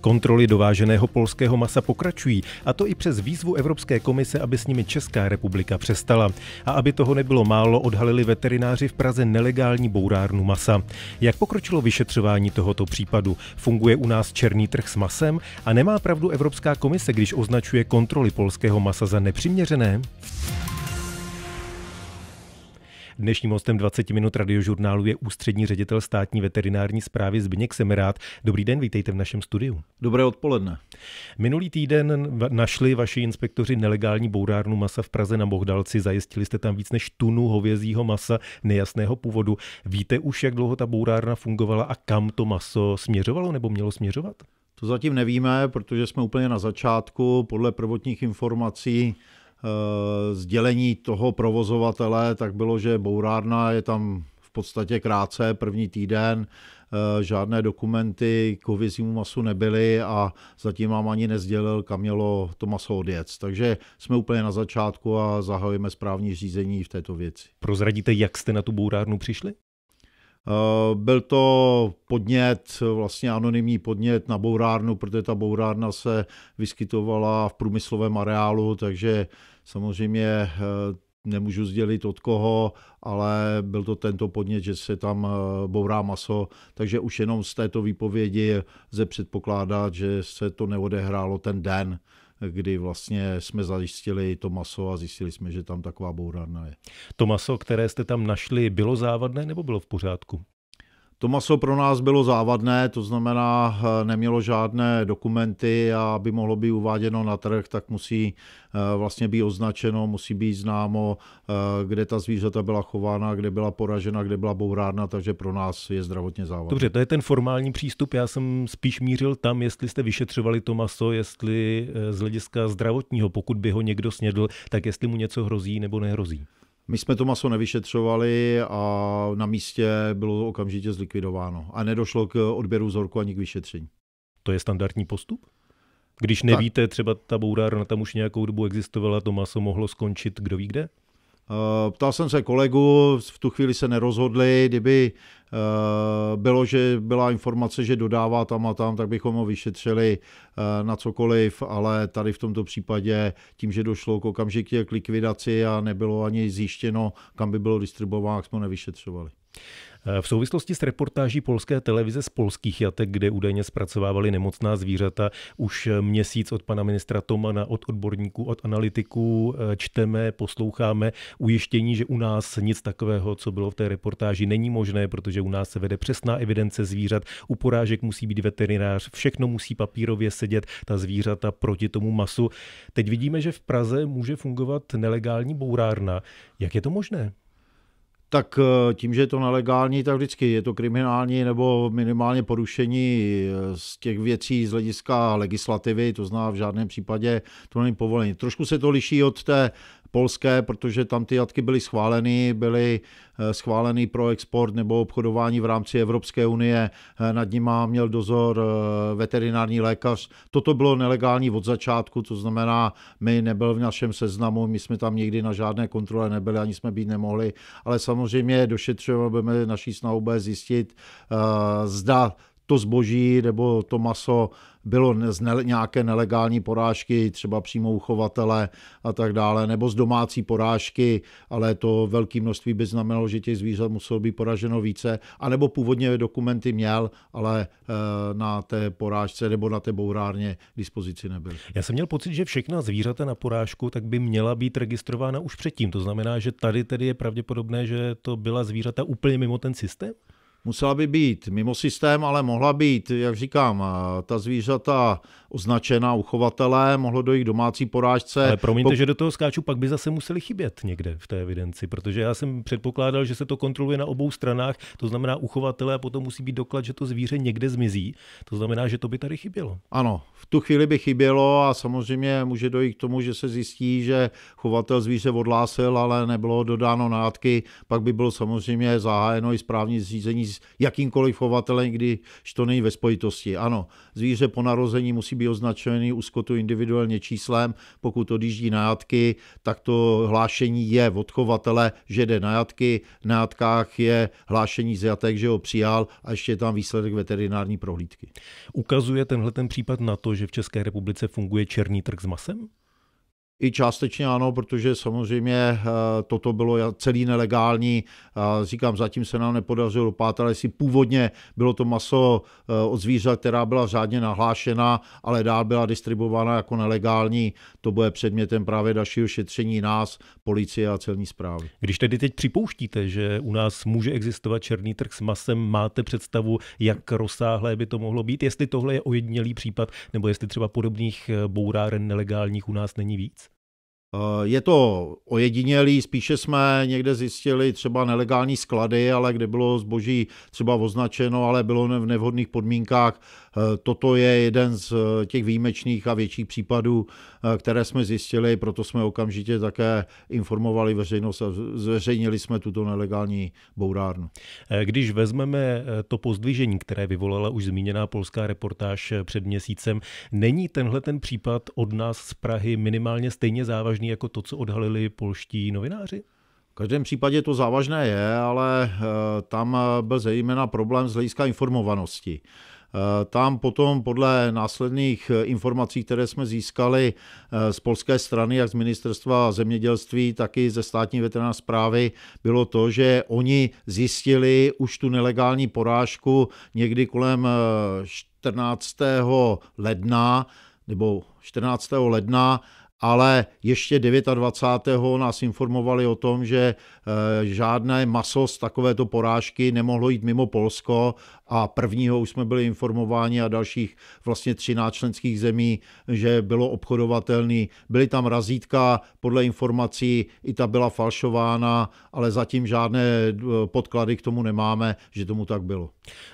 Kontroly dováženého polského masa pokračují, a to i přes výzvu Evropské komise, aby s nimi Česká republika přestala. A aby toho nebylo málo, odhalili veterináři v Praze nelegální bourárnu masa. Jak pokročilo vyšetřování tohoto případu? Funguje u nás černý trh s masem? A nemá pravdu Evropská komise, když označuje kontroly polského masa za nepřiměřené? Dnešním hostem 20 minut radiožurnálu je ústřední ředitel státní veterinární zprávy Zbigněk Semerát. Dobrý den, vítejte v našem studiu. Dobré odpoledne. Minulý týden našli vaši inspektoři nelegální bourárnu masa v Praze na Bohdalci. Zajistili jste tam víc než tunu hovězího masa nejasného původu. Víte už, jak dlouho ta bourárna fungovala a kam to maso směřovalo nebo mělo směřovat? To zatím nevíme, protože jsme úplně na začátku. Podle prvotních informací Eh, sdělení toho provozovatele tak bylo, že bourárna je tam v podstatě krátce, první týden, eh, žádné dokumenty k masu nebyly a zatím vám ani nezdělil, kam mělo to maso odjet. Takže jsme úplně na začátku a zahajujeme správní řízení v této věci. Prozradíte, jak jste na tu bourárnu přišli? Eh, byl to podnět, vlastně anonymní podnět na bourárnu, protože ta bourárna se vyskytovala v průmyslovém areálu, takže samozřejmě eh, nemůžu sdělit od koho, ale byl to tento podnět, že se tam eh, bourá maso, takže už jenom z této výpovědi se předpokládat, že se to neodehrálo ten den kdy vlastně jsme zajistili to maso a zjistili jsme, že tam taková bourárna je. To maso, které jste tam našli, bylo závadné nebo bylo v pořádku? To maso pro nás bylo závadné, to znamená, eh, nemělo žádné dokumenty a aby mohlo být uváděno na trh, tak musí eh, vlastně být označeno, musí být známo, eh, kde ta zvířata byla chována, kde byla poražena, kde byla bourána, takže pro nás je zdravotně závadné. Dobře, to je ten formální přístup. Já jsem spíš mířil tam, jestli jste vyšetřovali to maso, jestli z hlediska zdravotního, pokud by ho někdo snědl, tak jestli mu něco hrozí nebo nehrozí. My jsme to maso nevyšetřovali a na místě bylo okamžitě zlikvidováno. A nedošlo k odběru vzorku ani k vyšetření. To je standardní postup? Když nevíte, tak. třeba ta bourárna tam už nějakou dobu existovala, to maso mohlo skončit kdo ví kde? Eh, ptal jsem se kolegu, v tu chvíli se nerozhodli, kdyby eh, bylo, že byla informace, že dodává tam a tam, tak bychom ho vyšetřili eh, na cokoliv, ale tady v tomto případě tím, že došlo k okamžitě k likvidaci a nebylo ani zjištěno, kam by bylo distribuováno, jsme nevyšetřovali. V souvislosti s reportáží polské televize z polských jatek, kde údajně zpracovávali nemocná zvířata, už měsíc od pana ministra Tomana, od odborníků, od analytiků eh, čteme, posloucháme ujištění, že u nás nic takového, co bylo v té reportáži, není možné, protože u nás se vede přesná evidence zvířat, u porážek musí být veterinář, všechno musí papírově sedět, ta zvířata proti tomu masu. Teď vidíme, že v Praze může fungovat nelegální bourárna. Jak je to možné? tak eh, tím, že je to nelegální, tak vždycky je to kriminální nebo minimálně porušení eh, z těch věcí z hlediska legislativy, to zná v žádném případě, to není povolení. Trošku se to liší od té polské, protože tam ty jatky byly schváleny, byly eh, schváleny pro export nebo obchodování v rámci Evropské unie. Nad nima měl dozor veterinární lékař. Toto bylo nelegální od začátku, to znamená, my nebyl v našem seznamu, my jsme tam nikdy na žádné kontrole nebyli, ani jsme být nemohli, ale samozřejmě samozřejmě došetřujeme, budeme naší snahou bude zjistit, eh, zda to zboží nebo to maso bylo z ne- nějaké nelegální porážky, třeba přímo uchovatele a tak dále, nebo z domácí porážky, ale to velké množství by znamenalo, že těch zvířat muselo být poraženo více, anebo původně dokumenty měl, ale eh, na té porážce nebo na té bourárně dispozici nebyl. Já jsem měl pocit, že všechna zvířata na porážku tak by měla být registrována už předtím. To znamená, že tady tedy je pravděpodobné, že to byla zvířata úplně mimo ten systém? musela by být mimo systém, ale mohla být, jak říkám, ta zvířata označená uchovatele, mohlo dojít k domácí porážce. Ale promiňte, po... že do toho skáču, pak by zase museli chybět někde v té evidenci, protože já jsem předpokládal, že se to kontroluje na obou stranách, to znamená uchovatele a potom musí být doklad, že to zvíře někde zmizí, to znamená, že to by tady chybělo. Ano, v tu chvíli by chybělo a samozřejmě může dojít k tomu, že se zjistí, že chovatel zvíře odlásil, ale nebylo dodáno nátky, pak by bylo samozřejmě zahájeno i správní řízení s jakýmkoliv chovatelem, když to není ve spojitosti. Ano, zvíře po narození musí být označený u skotu individuálně číslem, pokud odjíždí na jatky, tak to hlášení je od chovatele, že jde na jatky, na jatkách je hlášení z jatek, že ho přijal a ještě je tam výsledek veterinární prohlídky. Ukazuje tenhle ten případ na to, že v České republice funguje černý trh s masem? I částečně ano, protože samozřejmě eh, toto bylo celý nelegální. Říkám, zatím se nám nepodařilo ale jestli původně bylo to maso eh, od zvířat, která byla řádně nahlášena, ale dál byla distribuována jako nelegální. To bude předmětem právě dalšího šetření nás, policie a celní zprávy. Když tedy teď připouštíte, že u nás může existovat černý trh s masem, máte představu, jak rozsáhlé by to mohlo být? Jestli tohle je ojedinělý případ, nebo jestli třeba podobných eh, bouráren nelegálních u nás není víc? Eh, je to ojedinělý, spíše jsme někde zjistili třeba nelegální sklady, ale kde bylo zboží třeba označeno, ale bylo v nevhodných podmínkách. Eh, toto je jeden z eh, těch výjimečných a větších případů, které jsme zjistili, proto jsme okamžitě také informovali veřejnost a zveřejnili jsme tuto nelegální bourárnu. Když vezmeme to pozdvižení, které vyvolala už zmíněná polská reportáž před měsícem, není tenhle ten případ od nás z Prahy minimálně stejně závažný? závažný jako to, co odhalili polští novináři? V každém případě to závažné je, ale eh, tam eh, byl zejména problém z hlediska informovanosti. Eh, tam potom podle následných informací, které jsme získali z polské strany, jak z ministerstva zemědělství, tak i ze státní veterinární zprávy, bylo to, že oni zjistili už tu nelegální porážku někdy kolem 14. ledna nebo 14. ledna ale ještě 29. nás informovali o tom, že eh, žádné maso z takovéto porážky nemohlo jít mimo Polsko a prvního už jsme byli informováni a dalších vlastně 13 členských zemí, že bylo obchodovatelný. Byly tam razítka, podle informací i ta byla falšována, ale zatím žádné eh, podklady k tomu nemáme, že tomu tak bylo.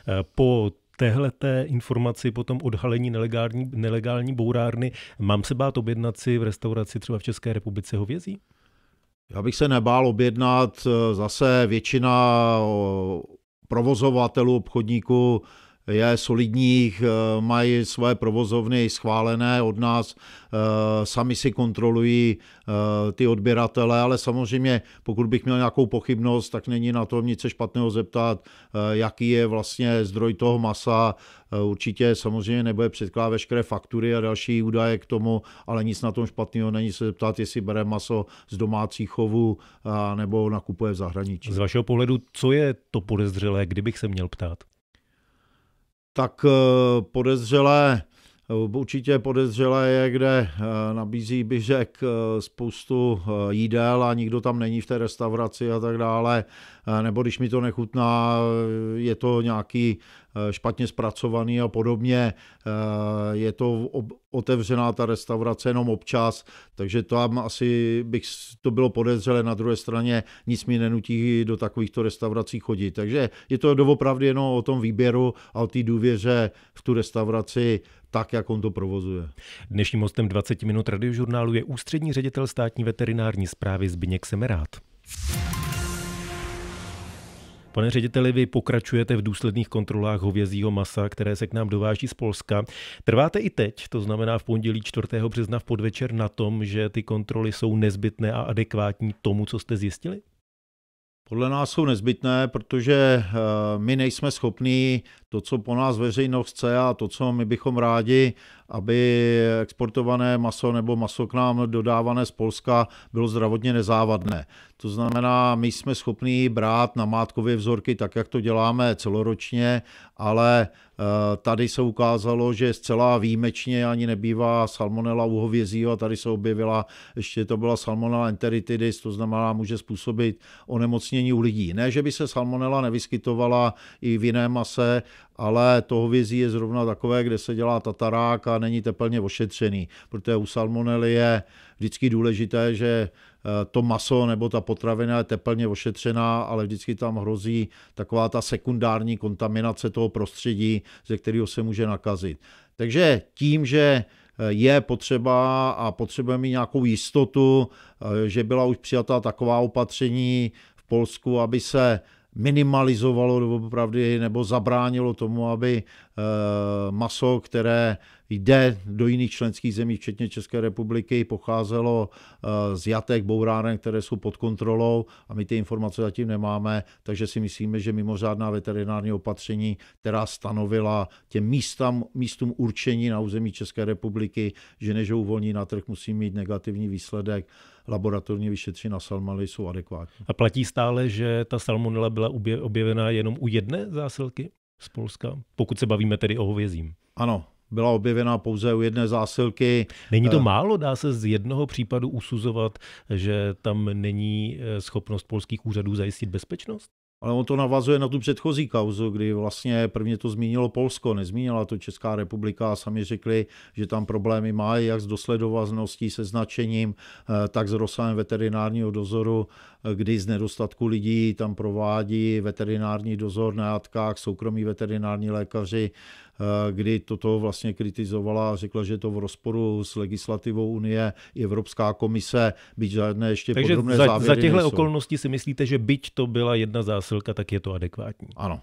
Eh, po téhleté informaci po tom odhalení nelegální, nelegální bourárny, mám se bát objednat si v restauraci třeba v České republice hovězí? Já bych se nebál objednat. Eh, zase většina provozovatelů, obchodníků je solidních, eh, mají své provozovny schválené od nás, eh, sami si kontrolují eh, ty odběratele, ale samozřejmě pokud bych měl nějakou pochybnost, tak není na tom nic špatného zeptat, jaký je vlastně zdroj toho masa. Určitě samozřejmě nebude předkládat veškeré faktury a další údaje k tomu, ale nic na tom špatného není se zeptat, jestli bere maso z domácích chovu nebo nakupuje v zahraničí. Z vašeho pohledu, co je to podezřelé, kdybych se měl ptát? tak eh, podezřelé Eh, určitě podezřelé je, kde eh, nabízí běžek eh, spoustu jídel a nikdo tam není v té restauraci a tak dále. Nebo když mi to nechutná, je to nějaký špatně zpracovaný a podobně. Je to otevřená ta restaurace jenom občas, takže tam asi bych to bylo podezřelé. Na druhé straně nic mi nenutí do takovýchto restaurací chodit. Takže je to doopravdy jenom o tom výběru a o té důvěře v tu restauraci tak, jak on to provozuje. Dnešním hostem 20 minut radiožurnálu je ústřední ředitel státní veterinární zprávy Zbyněk Semerát. Pane řediteli, vy pokračujete v důsledných kontrolách hovězího masa, které se k nám dováží z Polska. Trváte i teď, to znamená v pondělí 4. března v podvečer na tom, že ty kontroly jsou nezbytné a adekvátní tomu, co jste zjistili? Podle nás jsou nezbytné, protože eh, my nejsme schopní to, co po nás veřejnost chce a to, co my bychom rádi, aby exportované maso nebo maso k nám dodávané z Polska bylo zdravotně nezávadné. To znamená, my jsme schopni brát na mátkově vzorky tak, jak to děláme celoročně, ale eh, tady se ukázalo, že zcela výjimečně ani nebývá salmonella u a tady se objevila, ještě to byla salmonella enteritidis, to znamená, může způsobit onemocnění u lidí. Ne, že by se salmonella nevyskytovala i v jiném mase, ale to hovězí je zrovna takové, kde se dělá tatarák a není teplně ošetřený, protože u salmonely je vždycky důležité, že eh, to maso nebo ta potravina je teplně ošetřená, ale vždycky tam hrozí taková ta sekundární kontaminace toho prostředí, ze kterého se může nakazit. Takže tím, že eh, je potřeba a potřebujeme mít nějakou jistotu, eh, že byla už přijata taková opatření v Polsku, aby se minimalizovalo opravdu nebo zabránilo tomu, aby eh, maso, které jde do jiných členských zemí, včetně České republiky, pocházelo eh, z jatek, bouránek, které jsou pod kontrolou a my ty informace zatím nemáme, takže si myslíme, že mimořádná veterinární opatření, která stanovila těm místám, místům určení na území České republiky, že než ho uvolní na trh, musí mít negativní výsledek, laboratorně na salmonely jsou adekvátní. A platí stále, že ta salmonela byla objevená jenom u jedné zásilky z Polska, pokud se bavíme tedy o hovězím? Ano, byla objevená pouze u jedné zásilky. Není to eh. málo? Dá se z jednoho případu usuzovat, že tam není eh, schopnost polských úřadů zajistit bezpečnost? Ale on to navazuje na tu předchozí kauzu, kdy vlastně prvně to zmínilo Polsko, nezmínila to Česká republika a sami řekli, že tam problémy má jak s dosledovazností, se značením, eh, tak s rozsahem veterinárního dozoru, eh, kdy z nedostatku lidí tam provádí veterinární dozor na jatkách soukromí veterinární lékaři, Eh, kdy toto vlastně kritizovala a řekla, že je to v rozporu s legislativou Unie i Evropská komise, byť žádné ještě Takže podrobné za, závěry za těchto nejsou. okolností si myslíte, že byť to byla jedna zásilka, tak je to adekvátní? Ano.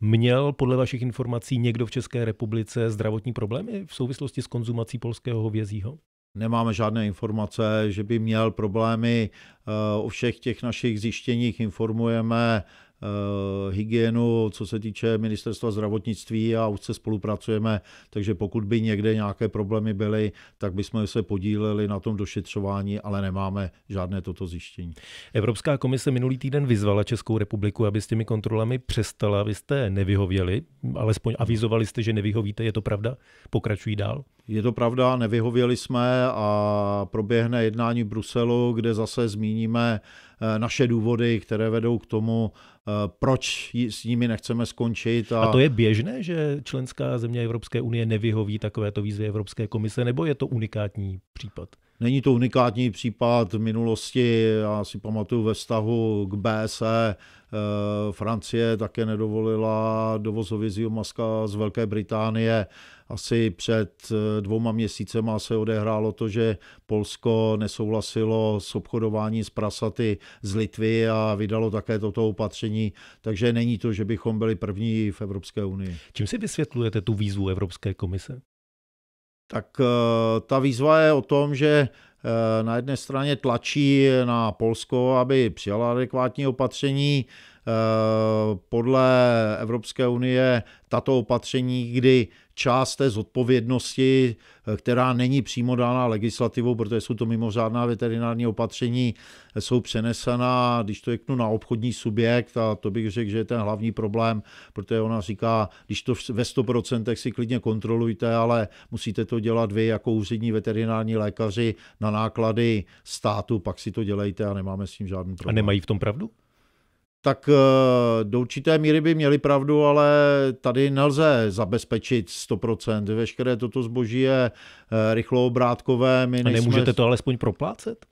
Měl podle vašich informací někdo v České republice zdravotní problémy v souvislosti s konzumací polského hovězího? Nemáme žádné informace, že by měl problémy. Eh, o všech těch našich zjištěních informujeme Eh, hygienu, co se týče ministerstva zdravotnictví a už se spolupracujeme, takže pokud by někde nějaké problémy byly, tak bychom se podíleli na tom došetřování, ale nemáme žádné toto zjištění. Evropská komise minulý týden vyzvala Českou republiku, aby s těmi kontrolami přestala. Vy jste nevyhověli, alespoň avizovali jste, že nevyhovíte. Je to pravda? Pokračují dál? Je to pravda, nevyhověli jsme a proběhne jednání v Bruselu, kde zase zmíníme eh, naše důvody, které vedou k tomu, Eh, proč s nimi nechceme skončit. A... a to je běžné, že členská země Evropské unie nevyhoví takovéto výzvy Evropské komise, nebo je to unikátní případ? Není to unikátní případ v minulosti, já si pamatuju ve vztahu k BSE, eh, Francie také nedovolila dovoz maska z Velké Británie. Asi před eh, dvouma měsícema se odehrálo to, že Polsko nesouhlasilo s obchodováním s prasaty z Litvy a vydalo také toto opatření, takže není to, že bychom byli první v Evropské unii. Čím si vysvětlujete tu výzvu Evropské komise? tak eh, ta výzva je o tom, že eh, na jedné straně tlačí na Polsko, aby přijala adekvátní opatření, Eh, podle Evropské unie tato opatření, kdy část té zodpovědnosti, eh, která není přímo dána legislativou, protože jsou to mimořádná veterinární opatření, eh, jsou přenesena, když to řeknu, na obchodní subjekt a to bych řekl, že je ten hlavní problém, protože ona říká, když to ve 100% si klidně kontrolujte, ale musíte to dělat vy jako úřední veterinární lékaři na náklady státu, pak si to dělejte a nemáme s tím žádný problém. A nemají v tom pravdu? tak eh, do určité míry by měli pravdu, ale tady nelze zabezpečit 100%. Veškeré toto zboží je eh, rychloobrádkové. My A nemůžete to alespoň proplácet?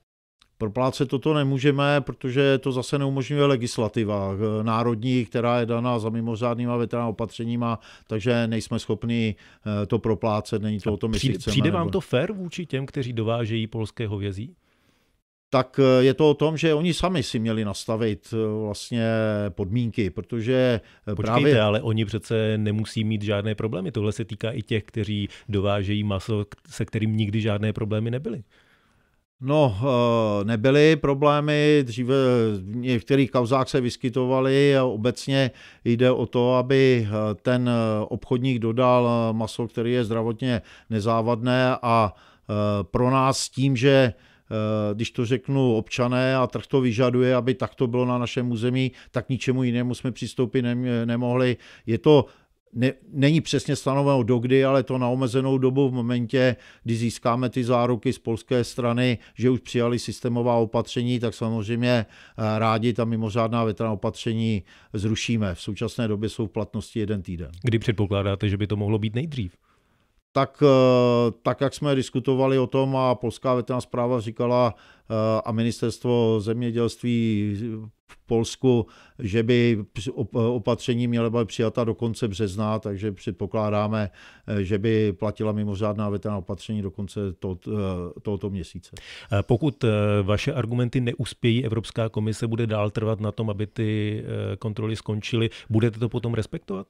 Proplácet toto nemůžeme, protože to zase neumožňuje legislativa eh, národní, která je daná za mimořádnýma veterná opatřeníma, takže nejsme schopni to proplácet, není to o tom, jestli Přijde, přijde vám to fér vůči těm, kteří dovážejí polské hovězí? tak eh, je to o tom, že oni sami si měli nastavit eh, vlastně podmínky, protože eh, Počkejte, právě... ale oni přece nemusí mít žádné problémy. Tohle se týká i těch, kteří dovážejí maso, se kterým nikdy žádné problémy nebyly. No, nebyly problémy, dříve v některých kauzách se vyskytovaly a obecně jde o to, aby ten obchodník dodal maso, které je zdravotně nezávadné a pro nás tím, že Eh, když to řeknu občané a trh to vyžaduje, aby tak to bylo na našem území, tak ničemu jinému jsme přistoupit nemohli. Je to ne, není přesně stanoveno dokdy, ale to na omezenou dobu v momentě, kdy získáme ty záruky z polské strany, že už přijali systémová opatření, tak samozřejmě eh, rádi ta mimořádná veterná opatření zrušíme. V současné době jsou v platnosti jeden týden. Kdy předpokládáte, že by to mohlo být nejdřív? tak, eh, tak jak jsme diskutovali o tom a Polská veterná zpráva říkala eh, a ministerstvo zemědělství v Polsku, že by opatření měla být přijata do konce března, takže předpokládáme, eh, že by platila mimořádná veterná opatření do konce tohoto měsíce. Pokud vaše argumenty neuspějí, Evropská komise bude dál trvat na tom, aby ty kontroly skončily. Budete to potom respektovat?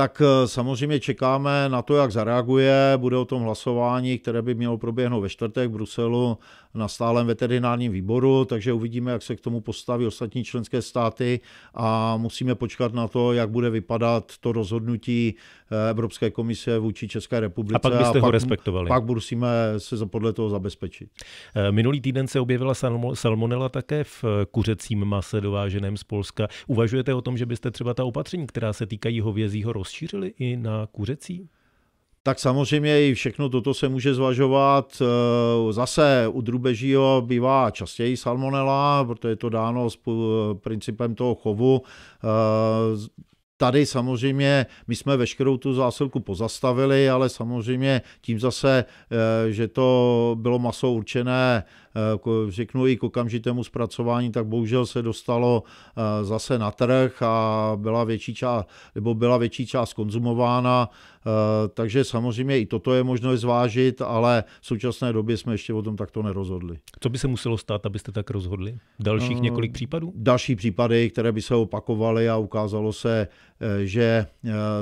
tak eh, samozřejmě čekáme na to, jak zareaguje. Bude o tom hlasování, které by mělo proběhnout ve čtvrtek v Bruselu na stálem veterinárním výboru, takže uvidíme, jak se k tomu postaví ostatní členské státy a musíme počkat na to, jak bude vypadat to rozhodnutí eh, Evropské komise vůči České republice. A pak byste a pak, ho respektovali. Pak musíme se podle toho zabezpečit. Eh, minulý týden se objevila salmonela také v kuřecím mase dováženém z Polska. Uvažujete o tom, že byste třeba ta opatření, která se týkají hovězího rozšířili i na kuřecí? Tak samozřejmě i všechno toto se může zvažovat. Eh, zase u drubežího bývá častěji salmonela, protože je to dáno s principem toho chovu. Eh, tady samozřejmě my jsme veškerou tu zásilku pozastavili, ale samozřejmě tím zase, eh, že to bylo maso určené jako řeknu i k okamžitému zpracování, tak bohužel se dostalo eh, zase na trh a byla větší část, nebo byla větší část konzumována, eh, takže samozřejmě i toto je možno zvážit, ale v současné době jsme ještě o tom takto nerozhodli. Co by se muselo stát, abyste tak rozhodli? Dalších eh, několik případů? Další případy, které by se opakovaly a ukázalo se, že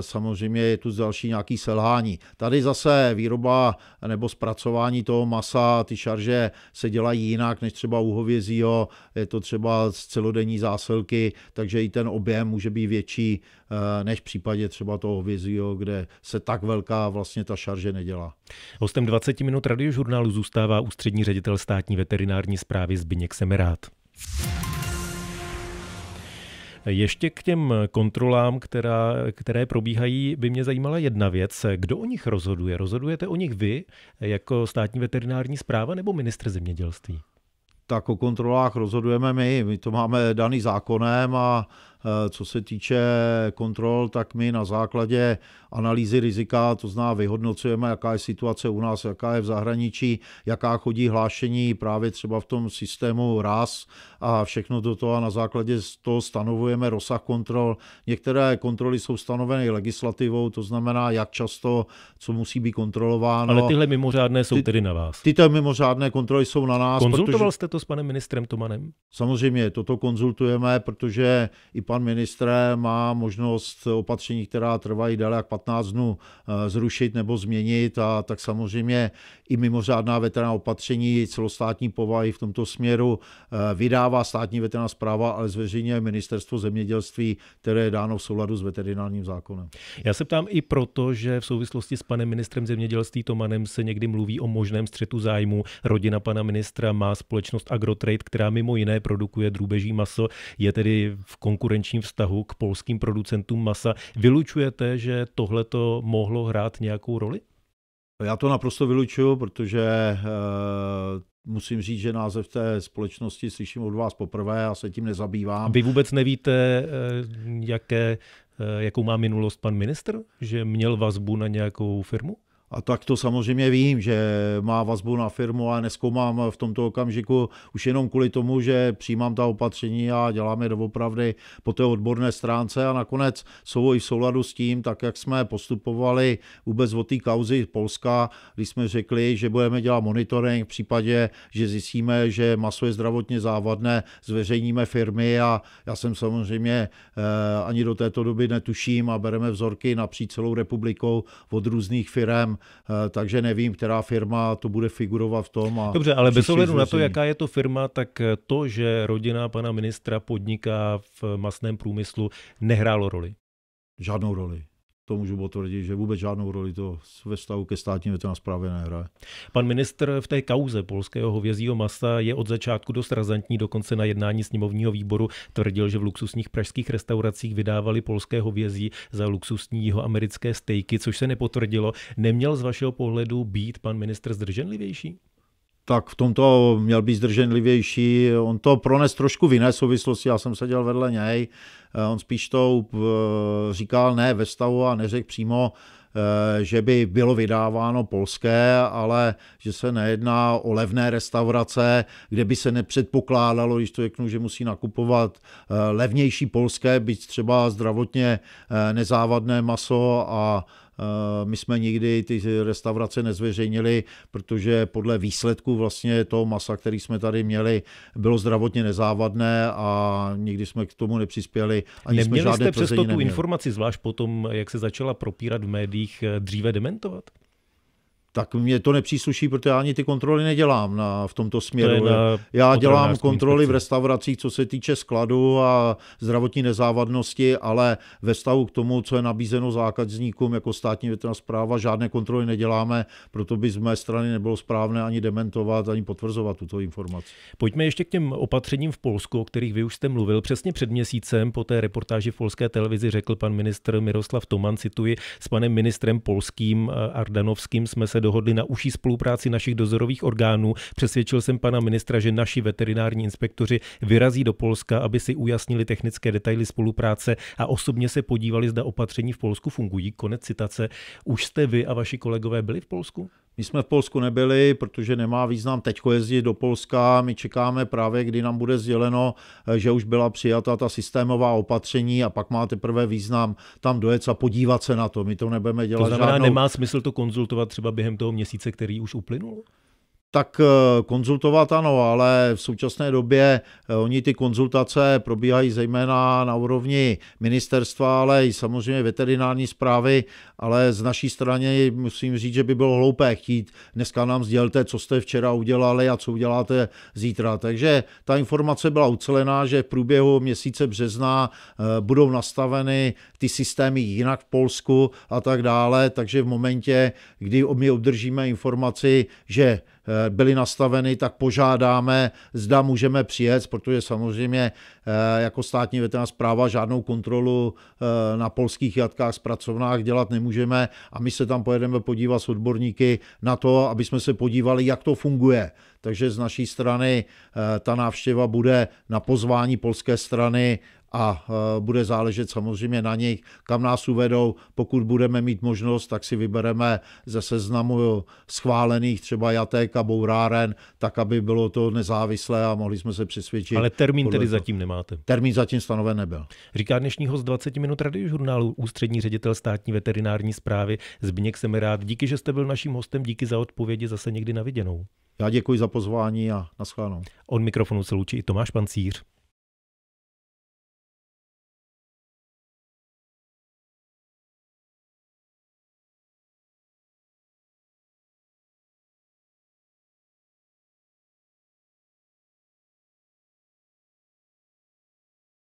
samozřejmě je tu další nějaký selhání. Tady zase výroba nebo zpracování toho masa, ty šarže se dělají jinak než třeba u hovězího, je to třeba z celodenní zásilky, takže i ten objem může být větší eh, než v případě třeba toho hovězího, kde se tak velká vlastně ta šarže nedělá. Hostem 20 minut radiožurnálu zůstává ústřední ředitel státní veterinární zprávy Zbyněk Semerát. Ještě k těm kontrolám, která, které probíhají, by mě zajímala jedna věc. Kdo o nich rozhoduje? Rozhodujete o nich vy jako státní veterinární zpráva nebo ministr zemědělství? Tak o kontrolách rozhodujeme my. My to máme daný zákonem a Eh, co se týče kontrol, tak my na základě analýzy rizika, to zná vyhodnocujeme, jaká je situace u nás, jaká je v zahraničí, jaká chodí hlášení právě třeba v tom systému RAS a všechno do toho a na základě toho stanovujeme rozsah kontrol. Některé kontroly jsou stanoveny legislativou, to znamená, jak často, co musí být kontrolováno. Ale tyhle mimořádné jsou ty, tedy na vás. Tyto mimořádné kontroly jsou na nás. Konzultoval protože... jste to s panem ministrem Tomanem? Samozřejmě, toto konzultujeme, protože i pan ministr má možnost opatření, která trvají déle jak 15 dnů, eh, zrušit nebo změnit a tak samozřejmě i mimořádná veterinární opatření celostátní povahy v tomto směru eh, vydává státní veterinární zpráva, ale zveřejňuje ministerstvo zemědělství, které je dáno v souladu s veterinárním zákonem. Já se ptám i proto, že v souvislosti s panem ministrem zemědělství Tomanem se někdy mluví o možném střetu zájmu. Rodina pana ministra má společnost Agrotrade, která mimo jiné produkuje drůbeží maso, je tedy v konkurenci konkurenčním vztahu k polským producentům masa. Vylučujete, že tohle to mohlo hrát nějakou roli? Já to naprosto vylučuju, protože e, musím říct, že název té společnosti slyším od vás poprvé a se tím nezabývám. Vy vůbec nevíte, e, jaké, e, jakou má minulost pan ministr? Že měl vazbu na nějakou firmu? A tak to samozřejmě vím, že má vazbu na firmu a neskoumám v tomto okamžiku už jenom kvůli tomu, že přijímám ta opatření a děláme doopravdy po té odborné stránce a nakonec jsou i v souladu s tím, tak jak jsme postupovali vůbec od té kauzy Polska, kdy jsme řekli, že budeme dělat monitoring v případě, že zjistíme, že maso je zdravotně závadné, zveřejníme firmy a já jsem samozřejmě eh, ani do této doby netuším a bereme vzorky napříč celou republikou od různých firm Eh, takže nevím, která firma to bude figurovat v tom. A Dobře, ale bez ohledu na to, jaká je to firma, tak eh, to, že rodina pana ministra podniká v masném průmyslu, nehrálo roli. Žádnou roli to můžu potvrdit, že vůbec žádnou roli to ve stavu ke státní veterán správě nehraje. Pan ministr v té kauze polského hovězího masa je od začátku dost razantní, dokonce na jednání sněmovního výboru tvrdil, že v luxusních pražských restauracích vydávali polské hovězí za luxusní jeho americké stejky, což se nepotvrdilo. Neměl z vašeho pohledu být pan ministr zdrženlivější? tak v tomto měl být zdrženlivější. On to prones trošku v jiné souvislosti, já jsem seděl vedle něj, eh, on spíš to eh, říkal ne ve stavu a neřekl přímo, eh, že by bylo vydáváno polské, ale že se nejedná o levné restaurace, kde by se nepředpokládalo, když to řeknu, že musí nakupovat levnější polské, byť třeba zdravotně nezávadné maso a Eh, my jsme nikdy ty restaurace nezveřejnili, protože podle výsledku vlastně toho masa, který jsme tady měli, bylo zdravotně nezávadné a nikdy jsme k tomu nepřispěli. Ani neměli jsme žádné jste přesto tu informaci, zvlášť potom, jak se začala propírat v médiích, eh, dříve dementovat? tak mě to nepřísluší, protože já ani ty kontroly nedělám na, v tomto směru. To já dělám kontroly v restauracích, co se týče skladu a zdravotní nezávadnosti, ale ve stavu k tomu, co je nabízeno zákazníkům jako státní větrná zpráva, žádné kontroly neděláme, proto by z mé strany nebylo správné ani dementovat, ani potvrzovat tuto informaci. Pojďme ještě k těm opatřením v Polsku, o kterých vy už jste mluvil. Přesně před měsícem po té reportáži v polské televizi řekl pan ministr Miroslav Toman, cituji, s panem ministrem polským eh, Ardanovským jsme se do dohodli na uší spolupráci našich dozorových orgánů. Přesvědčil jsem pana ministra, že naši veterinární inspektoři vyrazí do Polska, aby si ujasnili technické detaily spolupráce a osobně se podívali, zda opatření v Polsku fungují. Konec citace. Už jste vy a vaši kolegové byli v Polsku? My jsme v Polsku nebyli, protože nemá význam teď jezdit do Polska. My čekáme právě, kdy nám bude sděleno, eh, že už byla přijata ta systémová opatření a pak máte prvé význam tam dojet a podívat se na to. My to nebudeme dělat. To znamená, žádnou... nemá smysl to konzultovat třeba během toho měsíce, který už uplynul? tak eh, konzultovat ano, ale v současné době eh, oni ty konzultace probíhají zejména na úrovni ministerstva, ale i samozřejmě veterinární zprávy, ale z naší strany musím říct, že by bylo hloupé chtít dneska nám sdělte, co jste včera udělali a co uděláte zítra. Takže ta informace byla ucelená, že v průběhu měsíce března eh, budou nastaveny ty systémy jinak v Polsku a tak dále, takže v momentě, kdy my obdržíme informaci, že Eh, byly nastaveny, tak požádáme, zda můžeme přijet, protože samozřejmě eh, jako státní veterná zpráva žádnou kontrolu eh, na polských jatkách, zpracovnách dělat nemůžeme a my se tam pojedeme podívat s odborníky na to, aby jsme se podívali, jak to funguje. Takže z naší strany ta návštěva bude na pozvání polské strany a eh, bude záležet samozřejmě na nich, kam nás uvedou. Pokud budeme mít možnost, tak si vybereme ze seznamu schválených třeba jatek a bouráren, tak aby bylo to nezávislé a mohli jsme se přesvědčit. Ale termín tedy to. zatím nemáte. Termín zatím stanoven nebyl. Říká dnešní host 20 minut radiožurnálu ústřední ředitel státní veterinární zprávy Zbněk Semerát. Díky, že jste byl naším hostem, díky za odpovědi zase někdy na viděnou. Já děkuji za pozvání a naschválenou. Od mikrofonu se loučí i Tomáš Pancíř.